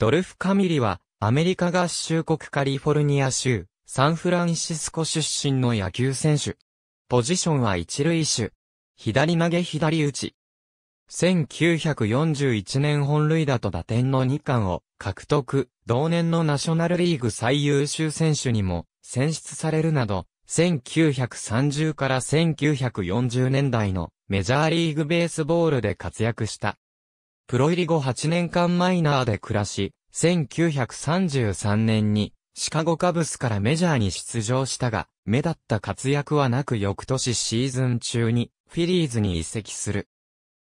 ドルフ・カミリは、アメリカ合衆国カリフォルニア州、サンフランシスコ出身の野球選手。ポジションは一塁手。左投げ左打ち。1941年本塁打と打点の2冠を獲得、同年のナショナルリーグ最優秀選手にも選出されるなど、1930から1940年代のメジャーリーグベースボールで活躍した。プロ入り後8年間マイナーで暮らし、1933年にシカゴカブスからメジャーに出場したが、目立った活躍はなく翌年シーズン中にフィリーズに移籍する。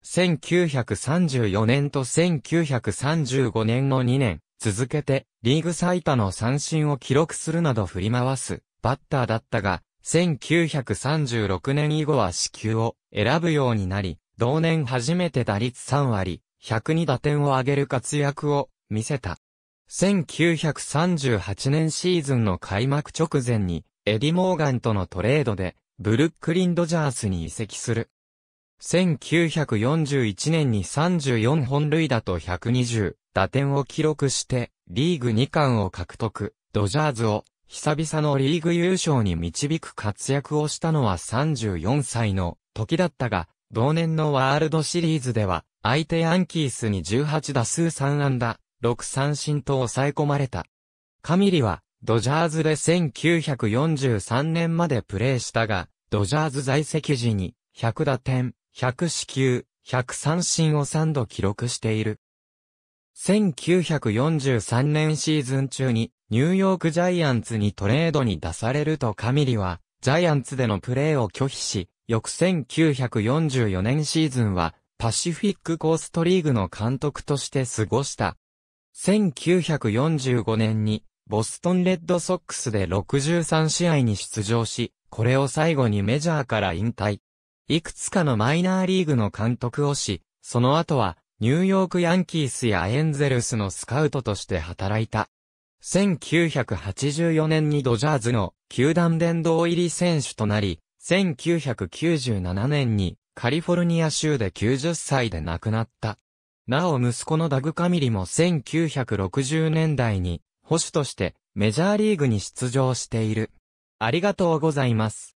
1934年と1935年の2年、続けてリーグ最多の三振を記録するなど振り回すバッターだったが、1936年以後は死球を選ぶようになり、同年初めて打率3割、102打点を挙げる活躍を見せた。1938年シーズンの開幕直前に、エディ・モーガンとのトレードで、ブルックリン・ドジャースに移籍する。1941年に34本塁打と120打点を記録して、リーグ2冠を獲得、ドジャーズを、久々のリーグ優勝に導く活躍をしたのは34歳の時だったが、同年のワールドシリーズでは、相手ヤンキースに18打数3安打、6三振と抑え込まれた。カミリは、ドジャーズで1943年までプレーしたが、ドジャーズ在籍時に、100打点、100四球、100三振を3度記録している。1943年シーズン中に、ニューヨークジャイアンツにトレードに出されるとカミリは、ジャイアンツでのプレーを拒否し、翌1944年シーズンは、パシフィックコーストリーグの監督として過ごした。1945年に、ボストンレッドソックスで63試合に出場し、これを最後にメジャーから引退。いくつかのマイナーリーグの監督をし、その後は、ニューヨークヤンキースやエンゼルスのスカウトとして働いた。1984年にドジャーズの球団殿堂入り選手となり、1997年にカリフォルニア州で90歳で亡くなった。なお息子のダグ・カミリも1960年代に、保守としてメジャーリーグに出場している。ありがとうございます。